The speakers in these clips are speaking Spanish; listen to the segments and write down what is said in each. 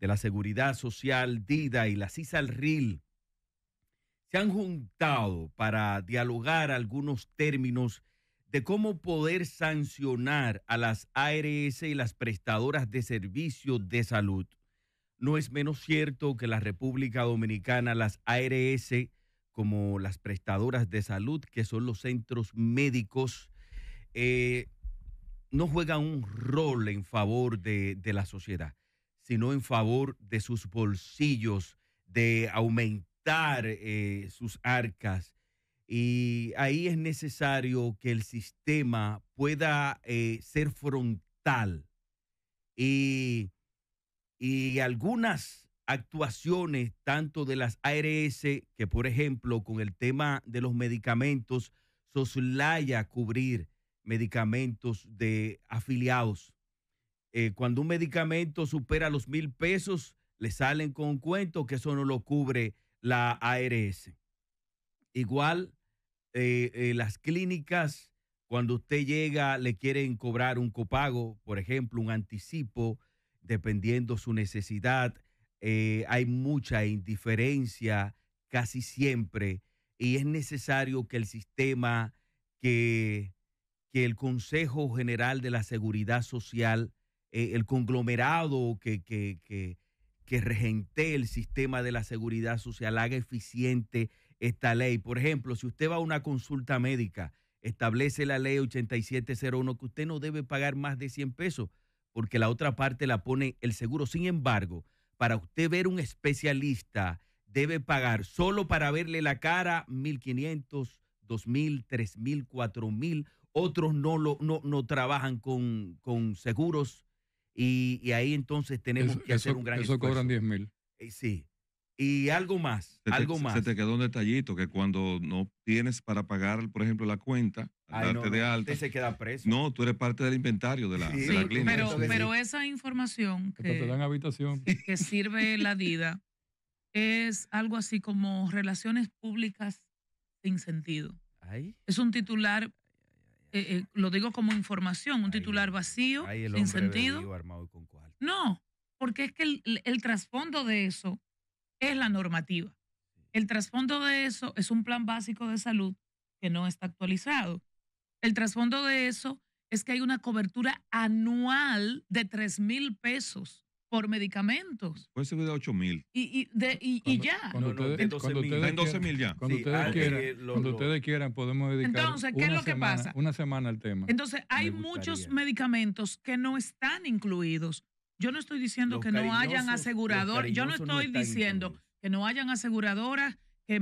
de la Seguridad Social, DIDA y la CISALRIL se han juntado para dialogar algunos términos de cómo poder sancionar a las ARS y las prestadoras de servicios de salud. No es menos cierto que la República Dominicana, las ARS, como las prestadoras de salud, que son los centros médicos, eh, no juegan un rol en favor de la sociedad sino en favor de sus bolsillos, de aumentar eh, sus arcas. Y ahí es necesario que el sistema pueda eh, ser frontal y, y algunas actuaciones tanto de las ARS, que por ejemplo con el tema de los medicamentos, soslaya cubrir medicamentos de afiliados eh, cuando un medicamento supera los mil pesos, le salen con un cuento que eso no lo cubre la ARS. Igual, eh, eh, las clínicas, cuando usted llega, le quieren cobrar un copago, por ejemplo, un anticipo, dependiendo su necesidad. hay mucha indiferencia casi siempre y es necesario que el sistema, que, que el Consejo General de la Seguridad Social eh, el conglomerado que, regente el sistema de la seguridad social haga eficiente esta ley. Por ejemplo, si usted va a una consulta médica, establece la ley 8701 que usted no debe pagar más de 100 pesos porque la otra parte la pone el seguro. Sin embargo, para usted ver un especialista, debe pagar solo para verle la cara 1.500, 2.000, 3.000, 4.000. Otros no, lo, no, no trabajan con, con seguros y, ahí entonces tenemos que hacer un gran eso esfuerzo. Eso cobran 10 mil. Eh, sí. Y algo más, se algo te, más. Se te quedó un detallito que cuando no tienes para pagar, por ejemplo, la cuenta, Ay, de alta. Usted se queda preso. No, tú eres parte del inventario de la, sí, clínica. Pero, esa información que, habitación. que sirve la DIDA es algo así como relaciones públicas sin sentido. Es un titular eh, eh, lo digo como información, un titular vacío, sin sentido. no, porque es que el, el trasfondo de eso es la normativa. El trasfondo de eso es un plan básico de salud que no está actualizado. El trasfondo de eso es que hay una cobertura anual de 3 mil pesos por medicamentos. Puede ser de 8 mil. Y, y, de, y, ya. cuando en 12 mil ya. Cuando, ustedes, quieran, podemos dedicar Entonces, ¿qué es lo que pasa? Una semana al tema. Entonces, hay muchos medicamentos que no están incluidos. Yo no estoy diciendo que no hayan aseguradoras. Yo no estoy diciendo que no hayan aseguradoras que,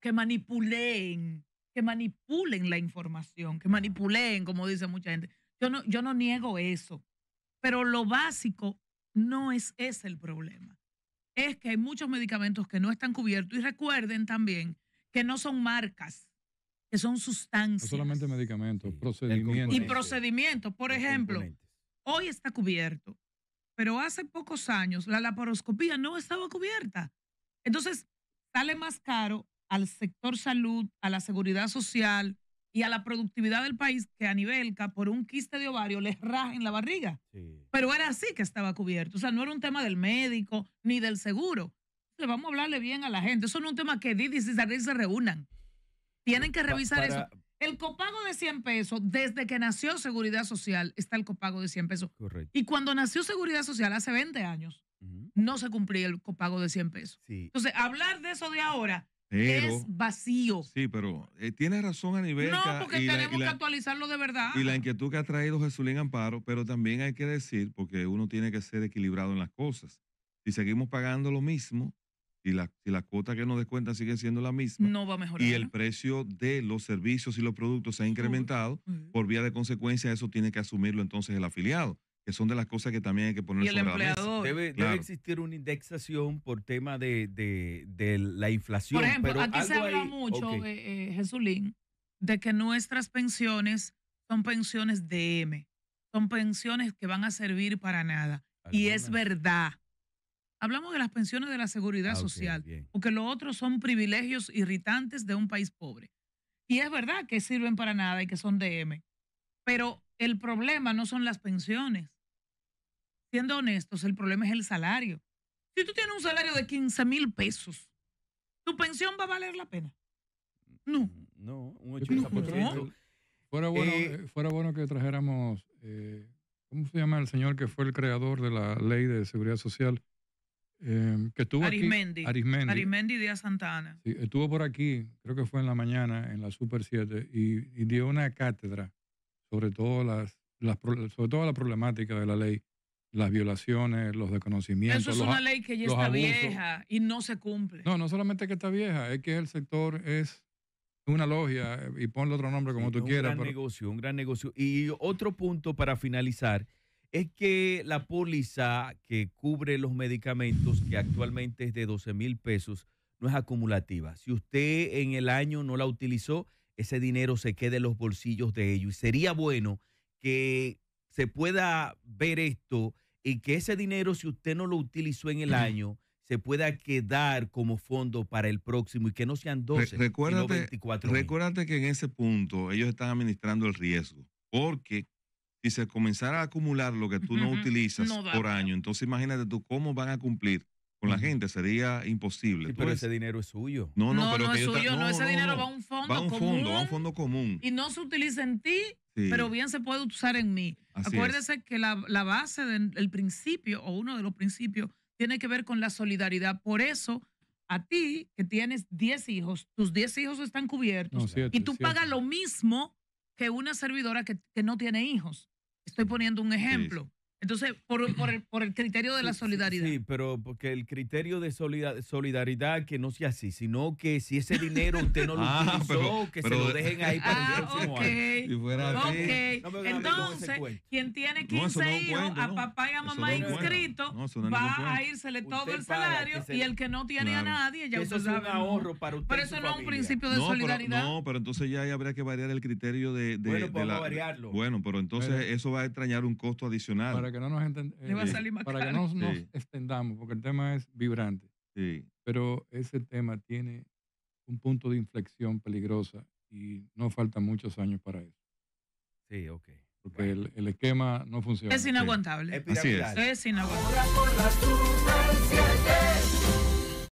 que manipulen, que manipulen la información, que manipulen, como dice mucha gente. Yo no, yo no niego eso. Pero lo básico no es ese el problema. Es que hay muchos medicamentos que no están cubiertos y recuerden también que no son marcas, que son sustancias. No solamente medicamentos, procedimientos. Y procedimientos. Por ejemplo, hoy está cubierto, pero hace pocos años la laparoscopía no estaba cubierta. Entonces, sale más caro al sector salud, a la seguridad social, y a la productividad del país que a Nivelca por un quiste de ovario les rajen la barriga. Pero era así que estaba cubierto. O sea, no era un tema del médico ni del seguro. Le vamos a hablarle bien a la gente. Eso no es un tema que Didi y se reúnan. Tienen que revisar eso. El copago de 100 pesos, desde que nació Seguridad Social, está el copago de 100 pesos. Y cuando nació Seguridad Social, hace 20 años, no se cumplía el copago de 100 pesos. Entonces, hablar de eso de ahora es vacío. Sí, pero eh, tiene razón a nivel. No, porque tenemos que actualizarlo de verdad. Y la inquietud que ha traído Jesulín Amparo, pero también hay que decir, porque uno tiene que ser equilibrado en las cosas. Si seguimos pagando lo mismo, y si la cuota que nos descuentan sigue siendo la misma, no va a Y el precio de los servicios y los productos se ha incrementado, mm. por vía de consecuencia, eso tiene que asumirlo entonces el afiliado que son de las cosas que también hay que poner y el Debe, existir una indexación por tema de, de, la inflación. Por ejemplo, aquí se habla mucho, eh, eh, Jesulín, de que nuestras pensiones son pensiones DM. son pensiones que van a servir para nada. Y es verdad. Hablamos de las pensiones de la seguridad ah, social, porque lo otro son privilegios irritantes de un país pobre. Y es verdad que sirven para nada y que son DM. Pero el problema no son las pensiones. Siendo honestos, el problema es el salario. Si tú tienes un salario de 15 mil pesos, ¿tu pensión va a valer la pena? No. No, un 80%. Eh, fuera, bueno, que trajéramos, eh, ¿cómo se llama el señor que fue el creador de la ley de seguridad social? Eh, que estuvo Arismendi. Arismendi. Díaz Santana. estuvo por aquí, creo que fue en la mañana, en la Super 7, y dio una cátedra sobre todo las, sobre todo la problemática de la ley, las violaciones, los desconocimientos. Eso es una ley que ya está vieja y no se cumple. No, no solamente que está vieja, es que el sector es una logia y ponle otro nombre como tú quieras. Un gran negocio, un gran negocio. Y otro punto para finalizar es que la póliza que cubre los medicamentos, que actualmente es de 12 mil pesos, no es acumulativa. Si usted en el año no la utilizó, ese dinero se quede en los bolsillos de ellos. Y sería bueno que se pueda ver esto y que ese dinero, si usted no lo utilizó en el año, se pueda quedar como fondo para el próximo y que no sean 12, Re que en ese punto ellos están administrando el riesgo, porque si se comenzara a acumular lo que tú no utilizas por año, entonces imagínate tú cómo van a cumplir con la gente sería imposible. pero pues. ese dinero es suyo. No, no, no pero no es suyo, no, ese dinero va a un fondo, común. va a un fondo común. Y no se utiliza en ti, pero bien se puede usar en mí. Acuérdese que la, base del principio, o uno de los principios, tiene que ver con la solidaridad. Por eso, a ti que tienes 10 hijos, tus 10 hijos están cubiertos y tú pagas lo mismo que una servidora que, no tiene hijos. Estoy poniendo un ejemplo. Entonces, por, por, el, por, el, criterio de la solidaridad. Sí, pero porque el criterio de solidaridad que no sea así, sino que si ese dinero usted no lo ah, utilizó, pero, que se lo dejen ahí para el ah, próximo año. Si fuera Entonces, quien tiene 15 hijos, a papá y a mamá inscritos, va a írsele todo el salario y el que no tiene a nadie, ya eso usted es sabe. ahorro para usted. Pero eso no es un principio de solidaridad. no, pero entonces ya habría que variar el criterio de. bueno, variarlo. Bueno, pero entonces eso va a extrañar un costo adicional que no nos, entendamos eh, para que no nos extendamos, porque el tema es vibrante. Sí. Pero ese tema tiene un punto de inflexión peligrosa y no faltan muchos años para eso. Porque el, esquema no funciona. Es inaguantable. Así es. es inaguantable.